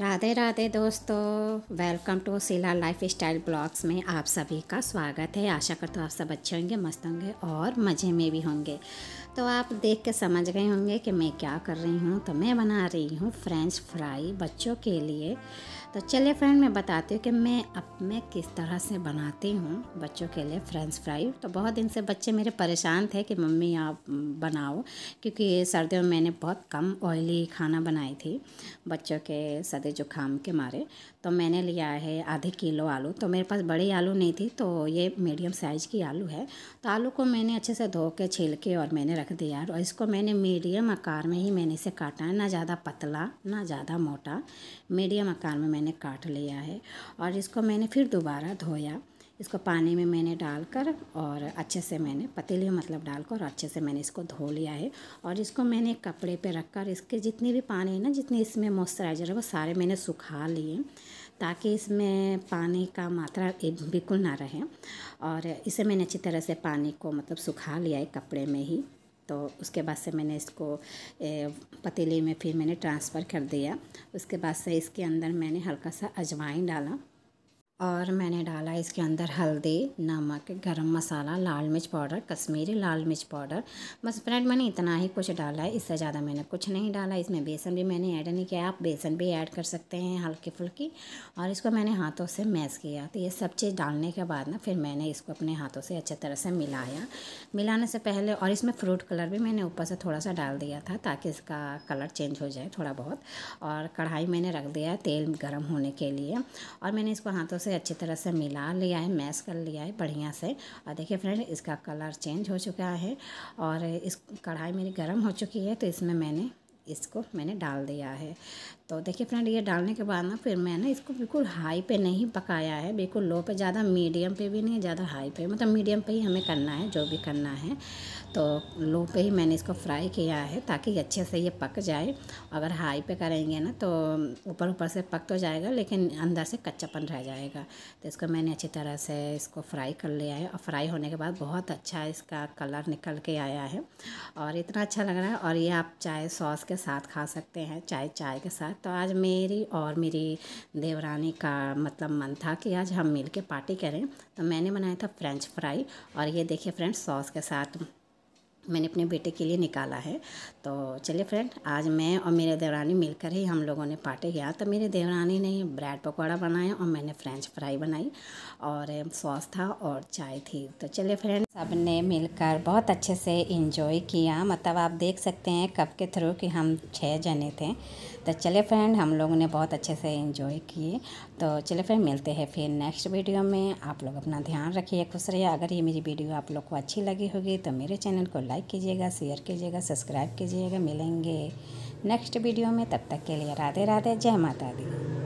राधे राधे दोस्तों welcome to Sila lifestyle blogs में आप सभी का स्वागत है आशा करता हूँ आप सब अच्छे होंगे मस्त होंगे और मज़े में भी होंगे तो आप देख के समझ गए होंगे कि मैं क्या कर रही हूँ तो मैं बना रही हूँ फ्रेंच फ्राई बच्चों के लिए तो चलिए फ्रेंड मैं बताती हूँ कि मैं अब मैं किस तरह से बनाती हूँ बच्चों के लिए फ्रेंच फ्राई तो बहुत दिन से बच्चे मेरे परेशान थे कि मम्मी आप बनाओ क्योंकि सर्दियों में मैंने बहुत कम ऑयली खाना बनाई थी बच्चों के ज़्यादा जुकाम के मारे तो मैंने लिया है आधे किलो आलू तो मेरे पास बड़ी आलू नहीं थी तो ये मीडियम साइज़ की आलू है तो आलू को मैंने अच्छे से धो के छील के और मैंने रख दिया और इसको मैंने मीडियम आकार में ही मैंने इसे काटा है ना ज़्यादा पतला ना ज़्यादा मोटा मीडियम आकार में मैंने काट लिया है और इसको मैंने फिर दोबारा धोया इसको पानी में मैंने डालकर और अच्छे से मैंने पतीली मतलब डालकर और अच्छे से मैंने इसको धो लिया है और इसको मैंने कपड़े पे रखकर इसके जितने भी पानी है ना जितने इसमें मॉइस्चराइज़र है वो सारे मैंने सुखा लिए ताकि इसमें पानी का मात्रा बिल्कुल ना रहे और इसे मैंने अच्छी तरह से पानी को मतलब सुखा लिया है कपड़े में ही तो उसके बाद से मैंने इसको पतीली में फिर मैंने ट्रांसफ़र कर दिया उसके बाद से इसके अंदर मैंने हल्का सा अजवाइन डाला और मैंने डाला इसके अंदर हल्दी नमक गरम मसाला लाल मिर्च पाउडर कश्मीरी लाल मिर्च पाउडर बस फ्रेंड मैंने इतना ही कुछ डाला है इससे ज़्यादा मैंने कुछ नहीं डाला इसमें बेसन भी मैंने ऐड नहीं किया आप बेसन भी ऐड कर सकते हैं हल्की फुल्की और इसको मैंने हाथों से मैस किया तो ये सब चीज़ डालने के बाद ना फिर मैंने इसको अपने हाथों से अच्छे तरह से मिलाया मिलाने से पहले और इसमें फ्रूट कलर भी मैंने ऊपर से थोड़ा सा डाल दिया था ताकि इसका कलर चेंज हो जाए थोड़ा बहुत और कढ़ाई मैंने रख दिया तेल गर्म होने के लिए और मैंने इसको हाथों उसे अच्छी तरह से मिला लिया है मैश कर लिया है बढ़िया से और देखिए फ्रेंड इसका कलर चेंज हो चुका है और इस कढ़ाई मेरी गर्म हो चुकी है तो इसमें मैंने इसको मैंने डाल दिया है तो देखिए फ्रेंड ये डालने के बाद ना फिर मैंने इसको बिल्कुल हाई पे नहीं पकाया है बिल्कुल लो पे ज़्यादा मीडियम पे भी नहीं ज़्यादा हाई पे मतलब मीडियम पे ही हमें करना है जो भी करना है तो लो पे ही मैंने इसको फ्राई किया है ताकि अच्छे से ये पक जाए अगर हाई पे करेंगे ना तो ऊपर ऊपर से पक तो जाएगा लेकिन अंदर से कच्चापन रह जाएगा तो इसको मैंने अच्छी तरह से इसको फ्राई कर लिया है और फ्राई होने के बाद बहुत अच्छा इसका कलर निकल के आया है और इतना अच्छा लग रहा है और ये आप चाय सॉस के साथ खा सकते हैं चाय चाय के साथ तो आज मेरी और मेरी देवरानी का मतलब मन था कि आज हम मिलके पार्टी करें तो मैंने बनाया था फ्रेंच फ्राई और ये देखिए फ्रेंड्स सॉस के साथ मैंने अपने बेटे के लिए निकाला है तो चलिए फ्रेंड आज मैं और मेरे देवरानी मिलकर ही हम लोगों ने पार्टी किया तो मेरे देवरानी ने ब्रेड पकौड़ा बनाया और मैंने फ्रेंच फ्राई बनाई और सॉस था और चाय थी तो चलिए फ्रेंड सब ने मिलकर बहुत अच्छे से इंजॉय किया मतलब आप देख सकते हैं कप के थ्रू कि हम छः जने थे तो चले फ्रेंड हम लोगों ने बहुत अच्छे से इंजॉय किए तो चले फ्रेंड मिलते हैं फिर नेक्स्ट वीडियो में आप लोग अपना ध्यान रखिए खुश रहिए अगर ये मेरी वीडियो आप लोग को अच्छी लगी होगी तो मेरे चैनल को लाइक कीजिएगा शेयर कीजिएगा सब्सक्राइब कीजिएगा मिलेंगे नेक्स्ट वीडियो में तब तक के लिए राधे राधे जय माता दी